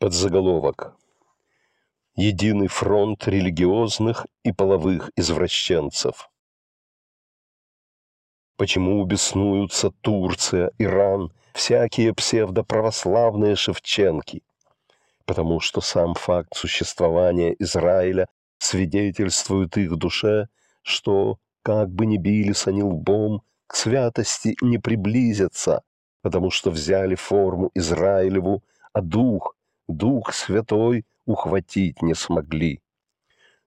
Подзаголовок. Единый фронт религиозных и половых извращенцев. Почему убеснуются Турция, Иран, всякие псевдоправославные Шевченки? Потому что сам факт существования Израиля свидетельствует их душе, что, как бы ни бились они лбом, к святости не приблизятся, потому что взяли форму Израилеву, а дух Дух Святой ухватить не смогли.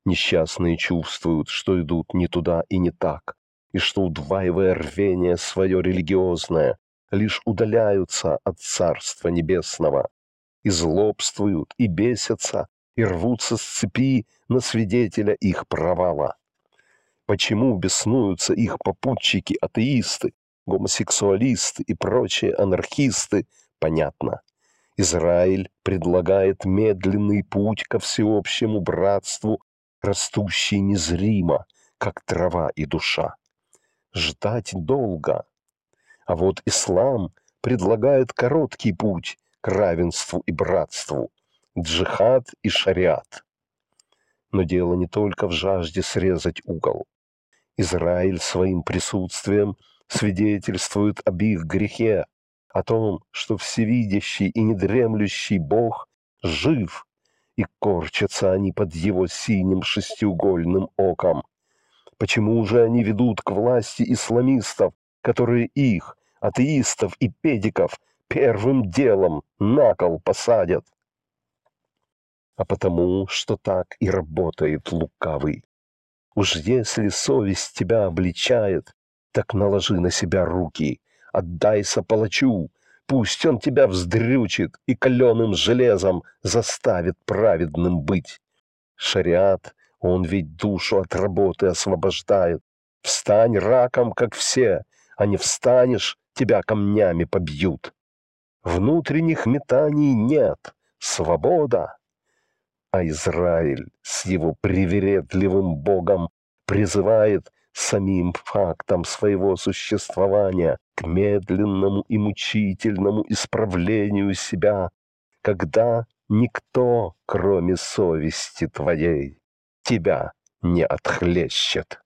Несчастные чувствуют, что идут не туда и не так, и что, удваивая рвение свое религиозное, лишь удаляются от Царства Небесного, и злобствуют, и бесятся, и рвутся с цепи на свидетеля их провала. Почему беснуются их попутчики-атеисты, гомосексуалисты и прочие анархисты, понятно. Израиль предлагает медленный путь ко всеобщему братству, растущий незримо, как трава и душа. Ждать долго. А вот ислам предлагает короткий путь к равенству и братству, джихад и шариат. Но дело не только в жажде срезать угол. Израиль своим присутствием свидетельствует об их грехе, о том, что всевидящий и недремлющий Бог жив, и корчатся они под его синим шестиугольным оком. Почему же они ведут к власти исламистов, которые их, атеистов и педиков, первым делом на кол посадят? А потому, что так и работает лукавый. Уж если совесть тебя обличает, так наложи на себя руки — Отдайся палачу, пусть он тебя вздрючит и каленым железом заставит праведным быть. Шариат, он ведь душу от работы освобождает. Встань раком, как все, а не встанешь, тебя камнями побьют. Внутренних метаний нет, свобода. А Израиль с его привередливым Богом призывает самим фактом своего существования, к медленному и мучительному исправлению себя, когда никто, кроме совести твоей, тебя не отхлещет.